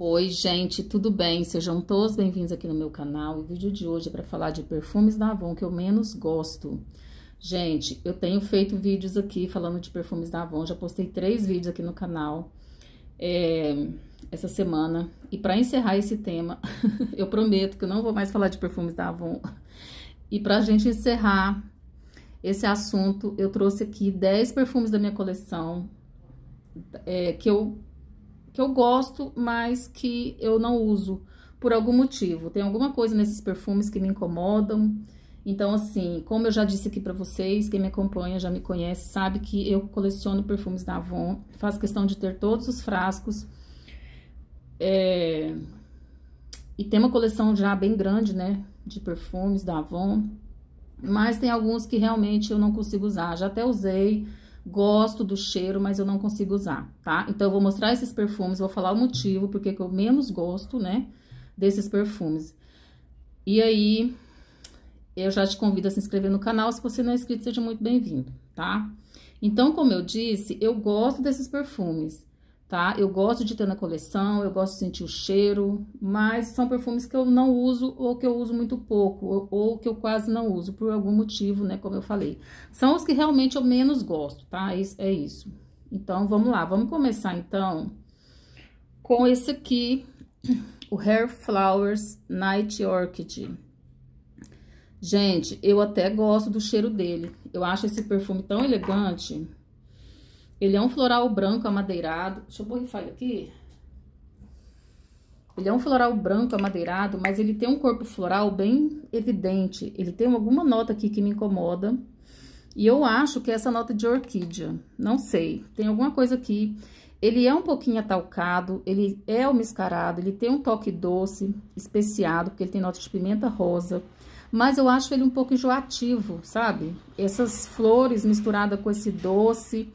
Oi, gente, tudo bem? Sejam todos bem-vindos aqui no meu canal. O vídeo de hoje é para falar de perfumes da Avon que eu menos gosto. Gente, eu tenho feito vídeos aqui falando de perfumes da Avon, já postei três vídeos aqui no canal é, essa semana. E para encerrar esse tema, eu prometo que eu não vou mais falar de perfumes da Avon. E para a gente encerrar esse assunto, eu trouxe aqui 10 perfumes da minha coleção é, que eu que eu gosto, mas que eu não uso por algum motivo. Tem alguma coisa nesses perfumes que me incomodam. Então, assim, como eu já disse aqui para vocês, quem me acompanha já me conhece, sabe que eu coleciono perfumes da Avon, faço questão de ter todos os frascos. É... E tem uma coleção já bem grande, né, de perfumes da Avon, mas tem alguns que realmente eu não consigo usar. Já até usei, gosto do cheiro, mas eu não consigo usar, tá? Então, eu vou mostrar esses perfumes, vou falar o motivo, porque que eu menos gosto, né, desses perfumes. E aí, eu já te convido a se inscrever no canal, se você não é inscrito, seja muito bem-vindo, tá? Então, como eu disse, eu gosto desses perfumes, tá? Eu gosto de ter na coleção, eu gosto de sentir o cheiro, mas são perfumes que eu não uso ou que eu uso muito pouco, ou, ou, que eu quase não uso por algum motivo, né? Como eu falei. São os que realmente eu menos gosto, tá? É isso. É então, vamos lá, vamos começar então com esse aqui, o Hair Flowers Night Orchid. Gente, eu até gosto do cheiro dele. Eu acho esse perfume tão elegante ele é um floral branco amadeirado. Deixa eu borrifar ele aqui. Ele é um floral branco amadeirado, mas ele tem um corpo floral bem evidente. Ele tem alguma nota aqui que me incomoda. E eu acho que é essa nota de orquídea. Não sei. Tem alguma coisa aqui. Ele é um pouquinho atalcado, ele é almiscarado, ele tem um toque doce, especiado, porque ele tem nota de pimenta rosa. Mas eu acho ele um pouco enjoativo, sabe? Essas flores misturadas com esse doce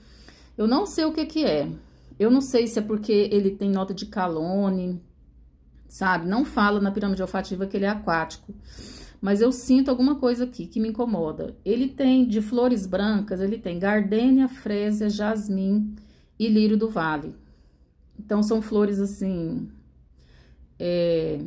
eu não sei o que que é. Eu não sei se é porque ele tem nota de calone, sabe? Não fala na pirâmide olfativa que ele é aquático. Mas eu sinto alguma coisa aqui que me incomoda. Ele tem, de flores brancas, ele tem gardênia, frésia, jasmim e lírio do vale. Então, são flores assim... É,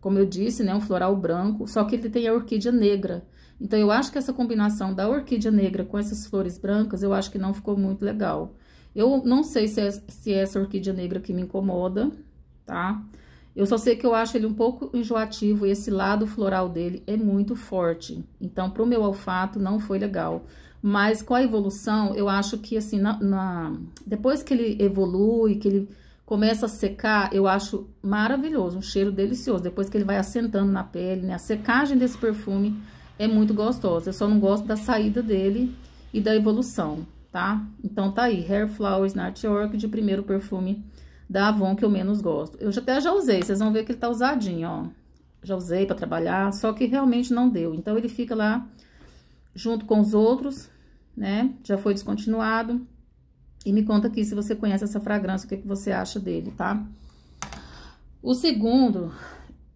como eu disse, né? Um floral branco. Só que ele tem a orquídea negra então, eu acho que essa combinação da orquídea negra com essas flores brancas, eu acho que não ficou muito legal. Eu não sei se é, se é essa orquídea negra que me incomoda, tá? Eu só sei que eu acho ele um pouco enjoativo e esse lado floral dele é muito forte. Então, pro meu olfato, não foi legal. Mas com a evolução, eu acho que, assim, na, na... depois que ele evolui, que ele começa a secar, eu acho maravilhoso, um cheiro delicioso. Depois que ele vai assentando na pele, né? A secagem desse perfume é muito gostosa. Eu só não gosto da saída dele e da evolução, tá? Então tá aí, Hair Flowers Night York, de primeiro perfume da Avon que eu menos gosto. Eu já, até já usei, vocês vão ver que ele tá usadinho, ó. Já usei pra trabalhar, só que realmente não deu. Então ele fica lá junto com os outros, né? Já foi descontinuado. E me conta aqui se você conhece essa fragrância, o que, é que você acha dele, tá? O segundo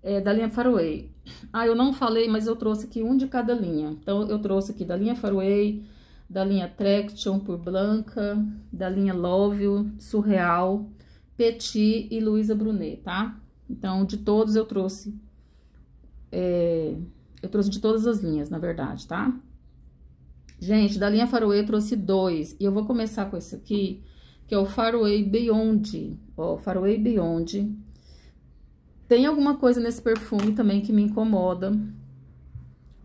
é, da linha Faraway. Ah, eu não falei, mas eu trouxe aqui um de cada linha. Então, eu trouxe aqui da linha Faraway, da linha Traction por Blanca, da linha Love, Surreal, Petit e Luisa Brunet, tá? Então, de todos eu trouxe... É, eu trouxe de todas as linhas, na verdade, tá? Gente, da linha Faraway eu trouxe dois. E eu vou começar com esse aqui, que é o Faraway Beyond. Ó, Faroe Beyond tem alguma coisa nesse perfume também que me incomoda.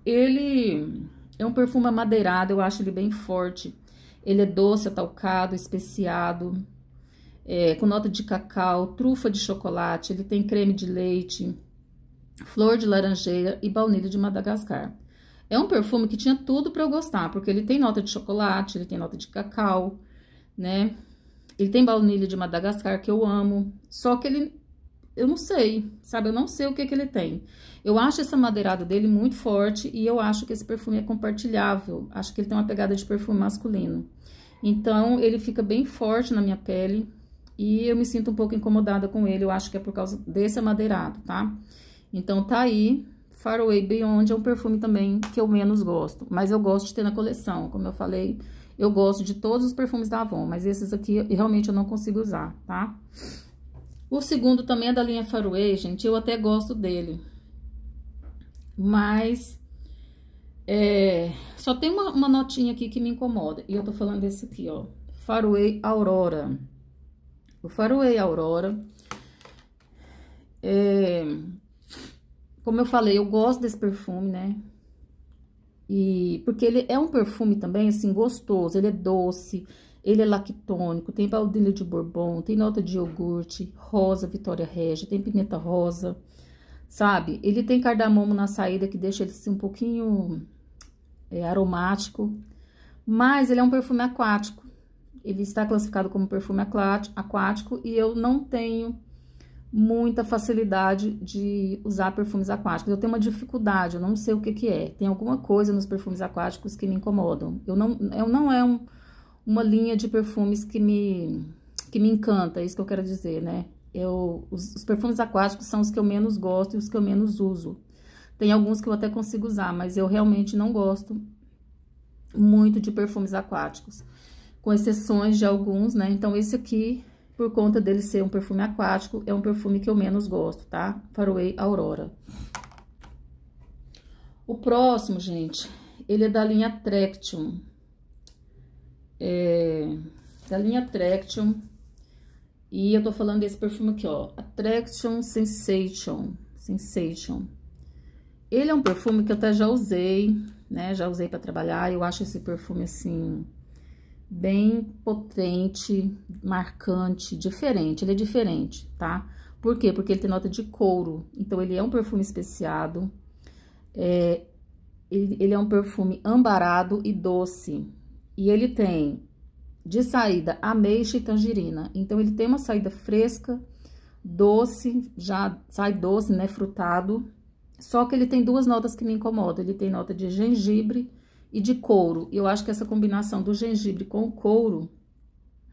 Ele é um perfume amadeirado, eu acho ele bem forte. Ele é doce, atalcado, especiado, é, com nota de cacau, trufa de chocolate, ele tem creme de leite, flor de laranjeira e baunilha de Madagascar. É um perfume que tinha tudo para eu gostar, porque ele tem nota de chocolate, ele tem nota de cacau, né? Ele tem baunilha de Madagascar que eu amo, só que ele eu não sei, sabe? Eu não sei o que, que ele tem. Eu acho essa madeirada dele muito forte e eu acho que esse perfume é compartilhável. Acho que ele tem uma pegada de perfume masculino. Então, ele fica bem forte na minha pele e eu me sinto um pouco incomodada com ele. Eu acho que é por causa desse amadeirado, tá? Então, tá aí. Faraway Beyond é um perfume também que eu menos gosto, mas eu gosto de ter na coleção. Como eu falei, eu gosto de todos os perfumes da Avon, mas esses aqui realmente eu não consigo usar, tá? Tá? O segundo também é da linha Faroe, gente. Eu até gosto dele. Mas é, só tem uma, uma, notinha aqui que me incomoda. E eu tô falando desse aqui, ó. Faroe Aurora. O Faroe Aurora. É, como eu falei, eu gosto desse perfume, né? E porque ele é um perfume também, assim, gostoso. Ele é doce, ele é lactônico, tem baudilha de bourbon, tem nota de iogurte, rosa, vitória regia, tem pimenta rosa, sabe? Ele tem cardamomo na saída que deixa ele assim, um pouquinho é, aromático, mas ele é um perfume aquático. Ele está classificado como perfume aquático e eu não tenho muita facilidade de usar perfumes aquáticos. Eu tenho uma dificuldade, eu não sei o que, que é. Tem alguma coisa nos perfumes aquáticos que me incomodam. Eu não, eu não é um uma linha de perfumes que me, que me encanta, é isso que eu quero dizer, né? Eu, os, os perfumes aquáticos são os que eu menos gosto e os que eu menos uso. Tem alguns que eu até consigo usar, mas eu realmente não gosto muito de perfumes aquáticos, com exceções de alguns, né? Então, esse aqui, por conta dele ser um perfume aquático, é um perfume que eu menos gosto, tá? Faraway Aurora. O próximo, gente, ele é da linha Tractium é, da linha Traction. E eu tô falando desse perfume aqui, ó. Attraction Sensation. Sensation. Ele é um perfume que eu até já usei, né? Já usei para trabalhar. Eu acho esse perfume, assim, bem potente, marcante, diferente. Ele é diferente, tá? Por quê? Porque ele tem nota de couro. Então, ele é um perfume especiado. É, ele, ele é um perfume ambarado e doce. E ele tem de saída ameixa e tangerina. Então, ele tem uma saída fresca, doce, já sai doce, né? Frutado. Só que ele tem duas notas que me incomodam. Ele tem nota de gengibre e de couro. Eu acho que essa combinação do gengibre com o couro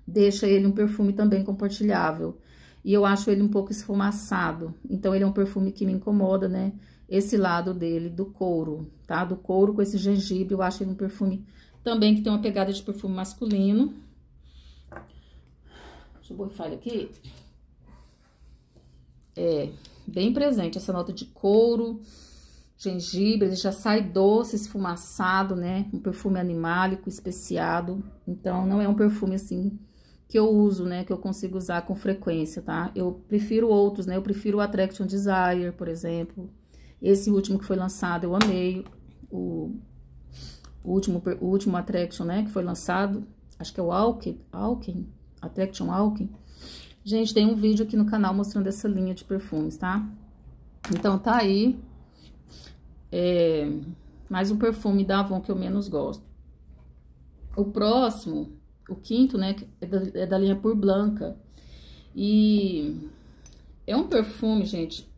deixa ele um perfume também compartilhável. E eu acho ele um pouco esfumaçado. Então, ele é um perfume que me incomoda, né? Esse lado dele, do couro, tá? Do couro com esse gengibre, eu acho ele um perfume também que tem uma pegada de perfume masculino. Deixa eu borrifar ele aqui. É, bem presente essa nota de couro, gengibre, ele já sai doce, esfumaçado, né? Um perfume animálico, especiado. Então, não é um perfume assim que eu uso, né? Que eu consigo usar com frequência, tá? Eu prefiro outros, né? Eu prefiro o Attraction Desire, por exemplo. Esse último que foi lançado eu amei. O o último, o último Attraction, né, que foi lançado, acho que é o Alken, Alken, Attraction Alken. Gente, tem um vídeo aqui no canal mostrando essa linha de perfumes, tá? Então, tá aí é, mais um perfume da Avon que eu menos gosto. O próximo, o quinto, né, é da, é da linha Pur Blanca. E é um perfume, gente,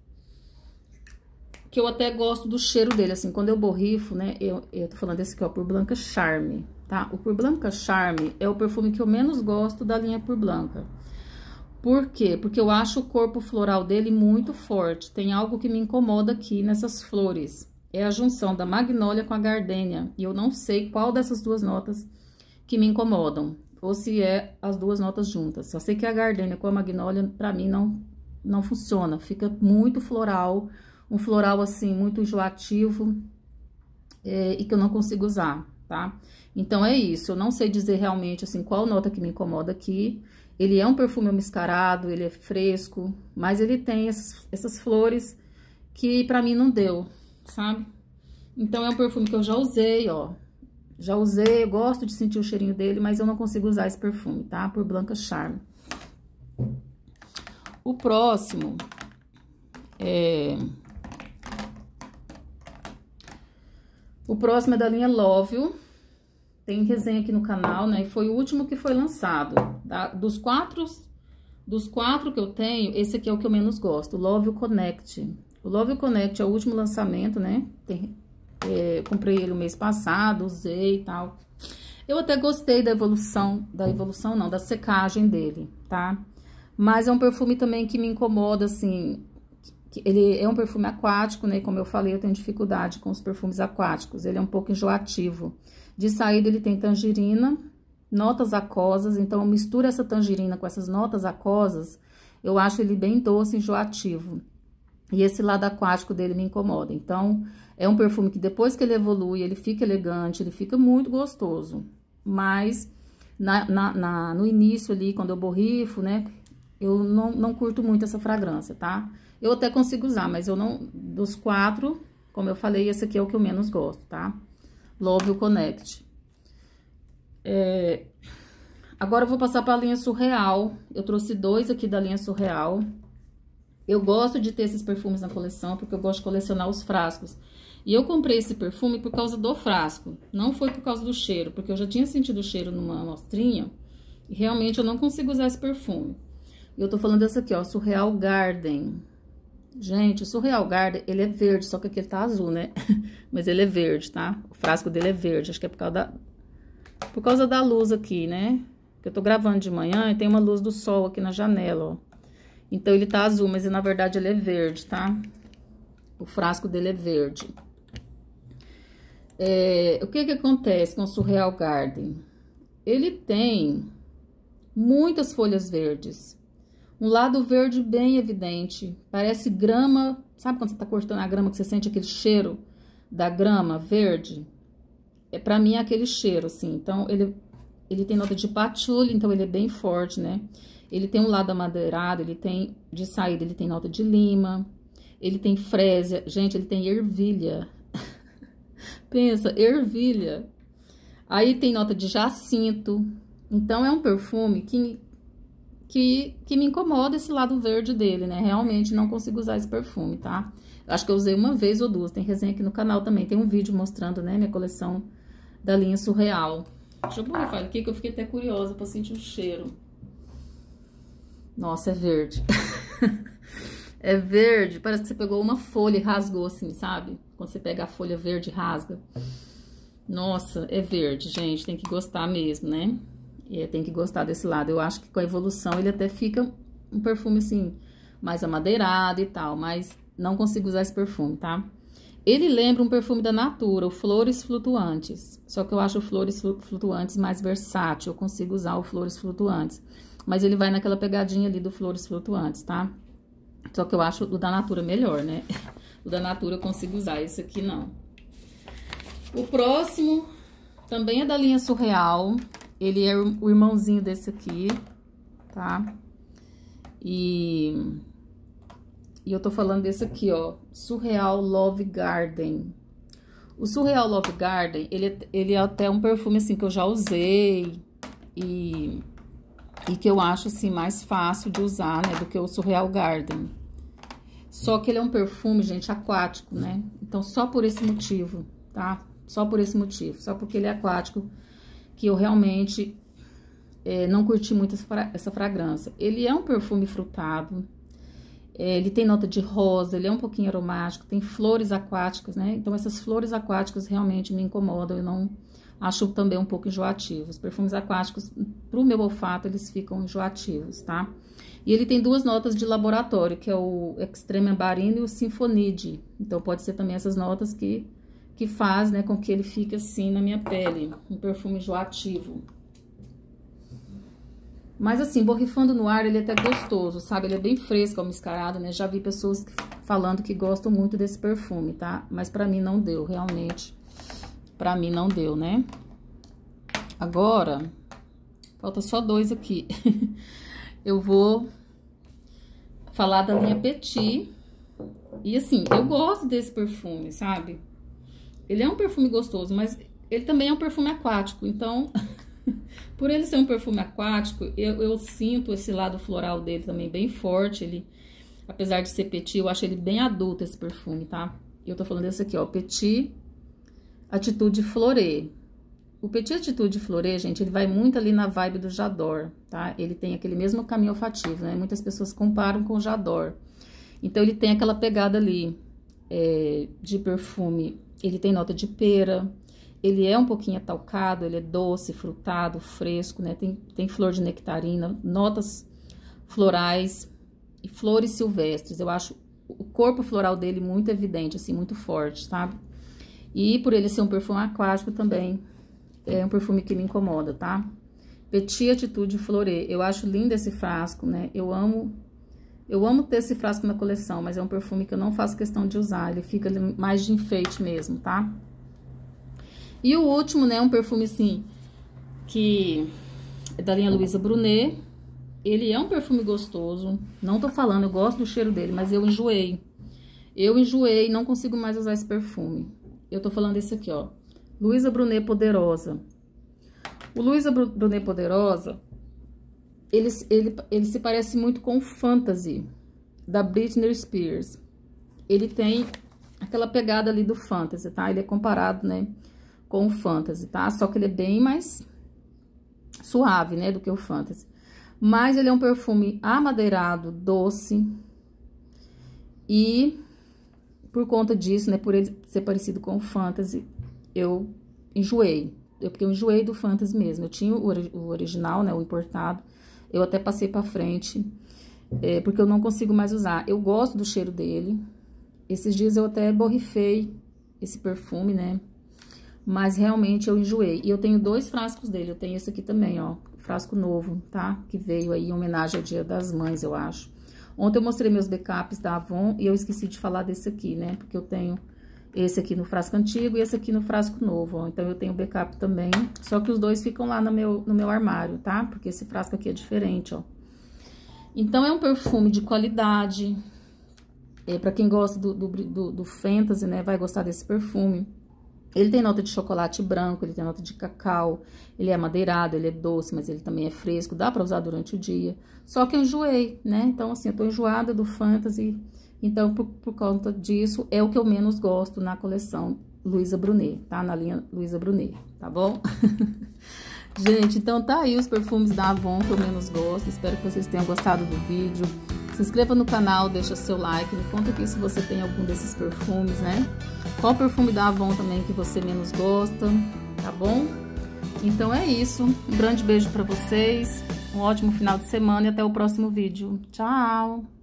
que eu até gosto do cheiro dele, assim, quando eu borrifo, né, eu, eu tô falando desse aqui, ó, Pur Blanca Charme, tá? O Pur Blanca Charme é o perfume que eu menos gosto da linha Pur Blanca. Por quê? Porque eu acho o corpo floral dele muito forte, tem algo que me incomoda aqui nessas flores. É a junção da magnólia com a gardênia, e eu não sei qual dessas duas notas que me incomodam, ou se é as duas notas juntas. Só sei que a gardênia com a magnólia, pra mim, não, não funciona, fica muito floral, um floral assim muito enjoativo é, e que eu não consigo usar, tá? Então é isso, eu não sei dizer realmente assim qual nota que me incomoda aqui. Ele é um perfume mascarado, ele é fresco, mas ele tem essas, essas flores que pra mim não deu, sabe? Então é um perfume que eu já usei, ó. Já usei, eu gosto de sentir o cheirinho dele, mas eu não consigo usar esse perfume, tá? Por Blanca Charme. O próximo é O próximo é da linha Love You. Tem resenha aqui no canal, né? E foi o último que foi lançado. Tá? Dos quatro dos quatro que eu tenho, esse aqui é o que eu menos gosto. Love You Connect. O Love You Connect é o último lançamento, né? Tem, é, comprei ele o mês passado, usei e tal. Eu até gostei da evolução, da evolução não, da secagem dele, tá? Mas é um perfume também que me incomoda, assim, ele é um perfume aquático, né? Como eu falei, eu tenho dificuldade com os perfumes aquáticos. Ele é um pouco enjoativo. De saída, ele tem tangerina, notas aquosas. Então, eu misturo essa tangerina com essas notas aquosas. Eu acho ele bem doce, enjoativo. E esse lado aquático dele me incomoda. Então, é um perfume que depois que ele evolui, ele fica elegante, ele fica muito gostoso. Mas, na, na, na no início ali, quando eu borrifo, né? Eu não, não curto muito essa fragrância, tá? Tá? Eu até consigo usar, mas eu não... Dos quatro, como eu falei, esse aqui é o que eu menos gosto, tá? Love o Connect. É, agora eu vou passar para a linha Surreal. Eu trouxe dois aqui da linha Surreal. Eu gosto de ter esses perfumes na coleção, porque eu gosto de colecionar os frascos. E eu comprei esse perfume por causa do frasco, não foi por causa do cheiro, porque eu já tinha sentido o cheiro numa amostrinha, e realmente eu não consigo usar esse perfume. E eu tô falando dessa aqui, ó, Surreal Garden. Gente, o Surreal Garden, ele é verde, só que aqui ele tá azul, né? Mas ele é verde, tá? O frasco dele é verde, acho que é por causa da, por causa da luz aqui, né? eu tô gravando de manhã e tem uma luz do sol aqui na janela, ó. Então, ele tá azul, mas na verdade ele é verde, tá? O frasco dele é verde. É, o que que acontece com o Surreal Garden? Ele tem muitas folhas verdes. Um lado verde bem evidente, parece grama. Sabe quando você está cortando a grama que você sente aquele cheiro da grama verde? É para mim é aquele cheiro, assim. Então ele ele tem nota de patchouli, então ele é bem forte, né? Ele tem um lado amadeirado, ele tem de saída, ele tem nota de lima, ele tem fresa gente, ele tem ervilha. Pensa, ervilha. Aí tem nota de jacinto. Então é um perfume que que, que me incomoda esse lado verde dele, né? Realmente não consigo usar esse perfume, tá? Acho que eu usei uma vez ou duas, tem resenha aqui no canal também, tem um vídeo mostrando, né, minha coleção da linha Surreal. Deixa eu borrifar aqui que eu fiquei até curiosa pra sentir o cheiro. Nossa, é verde. é verde, parece que você pegou uma folha e rasgou assim, sabe? Quando você pega a folha verde e rasga. Nossa, é verde, gente, tem que gostar mesmo, né? E tem que gostar desse lado. Eu acho que com a evolução ele até fica um perfume assim, mais amadeirado e tal, mas não consigo usar esse perfume, tá? Ele lembra um perfume da Natura, o Flores Flutuantes. Só que eu acho o Flores Flutuantes mais versátil, eu consigo usar o Flores Flutuantes. Mas ele vai naquela pegadinha ali do Flores Flutuantes, tá? Só que eu acho o da Natura melhor, né? O da Natura eu consigo usar, esse aqui não. O próximo também é da linha Surreal. Ele é o irmãozinho desse aqui, tá? E, e eu tô falando desse aqui, ó, Surreal Love Garden. O Surreal Love Garden, ele, ele é até um perfume, assim, que eu já usei e, e que eu acho, assim, mais fácil de usar, né, do que o Surreal Garden. Só que ele é um perfume, gente, aquático, né? Então, só por esse motivo, tá? Só por esse motivo, só porque ele é aquático, que eu realmente é, não curti muito essa fragrância. Ele é um perfume frutado, é, ele tem nota de rosa, ele é um pouquinho aromático, tem flores aquáticas, né? Então, essas flores aquáticas realmente me incomodam, eu não acho também um pouco enjoativo. Os perfumes aquáticos, pro meu olfato, eles ficam enjoativos, tá? E ele tem duas notas de laboratório, que é o Extreme Ambarino e o Sinfonide. Então, pode ser também essas notas que que faz né, com que ele fique assim na minha pele, um perfume joativo Mas assim, borrifando no ar, ele é até gostoso, sabe? Ele é bem fresco, almiscarado, né? Já vi pessoas falando que gostam muito desse perfume, tá? Mas pra mim não deu, realmente. Pra mim não deu, né? Agora, falta só dois aqui. eu vou falar da linha Petit. E assim, eu gosto desse perfume, sabe? Ele é um perfume gostoso, mas ele também é um perfume aquático. Então, por ele ser um perfume aquático, eu, eu, sinto esse lado floral dele também bem forte. Ele, apesar de ser petit, eu acho ele bem adulto esse perfume, tá? Eu tô falando desse aqui, ó, petit atitude Floré. O petit atitude Floré, gente, ele vai muito ali na vibe do Jador, tá? Ele tem aquele mesmo caminho olfativo, né? Muitas pessoas comparam com o Jador. Então, ele tem aquela pegada ali é, de perfume ele tem nota de pera, ele é um pouquinho atalcado, ele é doce, frutado, fresco, né? Tem, tem flor de nectarina, notas florais e flores silvestres. Eu acho o corpo floral dele muito evidente, assim, muito forte, sabe? E por ele ser um perfume aquático também, é um perfume que me incomoda, tá? Petit Atitude Flore, Eu acho lindo esse frasco, né? Eu amo eu amo ter esse frasco na coleção, mas é um perfume que eu não faço questão de usar. Ele fica mais de enfeite mesmo, tá? E o último, né, um perfume assim, que é da linha Luisa Brunet. Ele é um perfume gostoso. Não tô falando, eu gosto do cheiro dele, mas eu enjoei. Eu enjoei, não consigo mais usar esse perfume. Eu tô falando esse aqui, ó. Luisa Brunet Poderosa. O Luisa Brunet Poderosa, ele, ele, ele se parece muito com o Fantasy, da Britney Spears. Ele tem aquela pegada ali do Fantasy, tá? Ele é comparado, né, com o Fantasy, tá? Só que ele é bem mais suave, né, do que o Fantasy. Mas ele é um perfume amadeirado, doce. E por conta disso, né, por ele ser parecido com o Fantasy, eu enjoei. Eu, porque eu enjoei do Fantasy mesmo. Eu tinha o, o original, né, o importado. Eu até passei pra frente, é, porque eu não consigo mais usar. Eu gosto do cheiro dele. Esses dias eu até borrifei esse perfume, né? Mas realmente eu enjoei. E eu tenho dois frascos dele. Eu tenho esse aqui também, ó. Frasco novo, tá? Que veio aí em homenagem ao Dia das Mães, eu acho. Ontem eu mostrei meus backups da Avon e eu esqueci de falar desse aqui, né? Porque eu tenho esse aqui no frasco antigo e esse aqui no frasco novo, ó. Então, eu tenho backup também, só que os dois ficam lá no meu, no meu armário, tá? Porque esse frasco aqui é diferente, ó. Então, é um perfume de qualidade. É, pra quem gosta do, do, do, do fantasy, né, vai gostar desse perfume. Ele tem nota de chocolate branco, ele tem nota de cacau, ele é madeirado, ele é doce, mas ele também é fresco, dá para usar durante o dia. Só que eu enjoei, né? Então, assim, eu tô enjoada do fantasy então, por, por conta disso, é o que eu menos gosto na coleção Luísa Brunet, tá? Na linha Luísa Brunet, tá bom? Gente, então tá aí os perfumes da Avon que eu menos gosto. Espero que vocês tenham gostado do vídeo. Se inscreva no canal, deixa seu like, me conta aqui se você tem algum desses perfumes, né? Qual perfume da Avon também que você menos gosta, tá bom? Então é isso. Um grande beijo para vocês, um ótimo final de semana e até o próximo vídeo. Tchau!